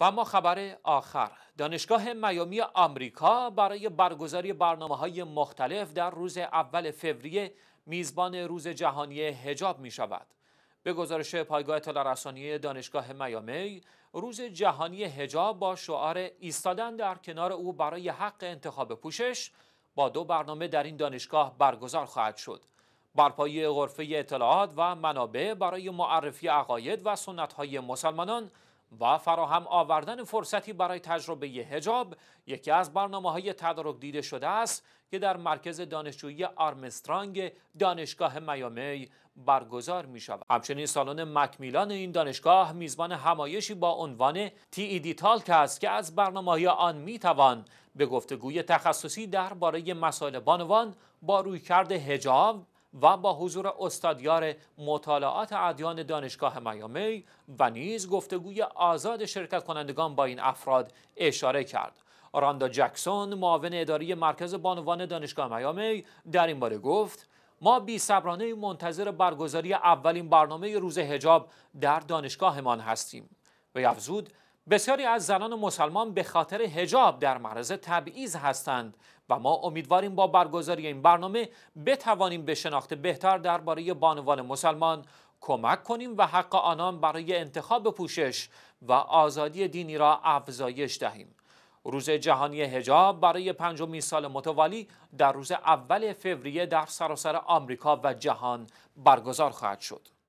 و ما خبر آخر دانشگاه میامی آمریکا برای برگزاری برنامه های مختلف در روز اول فوریه میزبان روز جهانی هجاب می شود به گزارش پایگاه اطلاع رسانی دانشگاه میامی روز جهانی هجاب با شعار ایستادن در کنار او برای حق انتخاب پوشش با دو برنامه در این دانشگاه برگزار خواهد شد برپایی غرفه اطلاعات و منابع برای معرفی عقاید و سنت های مسلمانان و فراهم آوردن فرصتی برای تجربه هجاب یکی از برنامه های تدارک دیده شده است که در مرکز دانشجویی آرمسترانگ دانشگاه میامی برگزار می شود. همچنین سالن مکمیلان این دانشگاه میزبان همایشی با عنوان تی دی تالک است که از برنامه های آن می توان به گفتگوی تخصصی درباره مسائل بانوان با رویکرد هجاب و با حضور استادیار مطالعات ادیان دانشگاه میامی و نیز گفتگوی آزاد شرکت کنندگان با این افراد اشاره کرد راندا جکسون معاون اداری مرکز بانوان دانشگاه میامی در این باره گفت ما بی صبرانه منتظر برگزاری اولین برنامه روز هجاب در دانشگاهمان هستیم و افزود بسیاری از زنان مسلمان به خاطر هجاب در معرض تبعیض هستند و ما امیدواریم با برگزاری این برنامه بتوانیم به شناخت بهتر درباره بانوان مسلمان کمک کنیم و حق آنان برای انتخاب پوشش و آزادی دینی را افزایش دهیم. روز جهانی هجاب برای پنجمین سال متوالی در روز اول فوریه در سراسر آمریکا و جهان برگزار خواهد شد.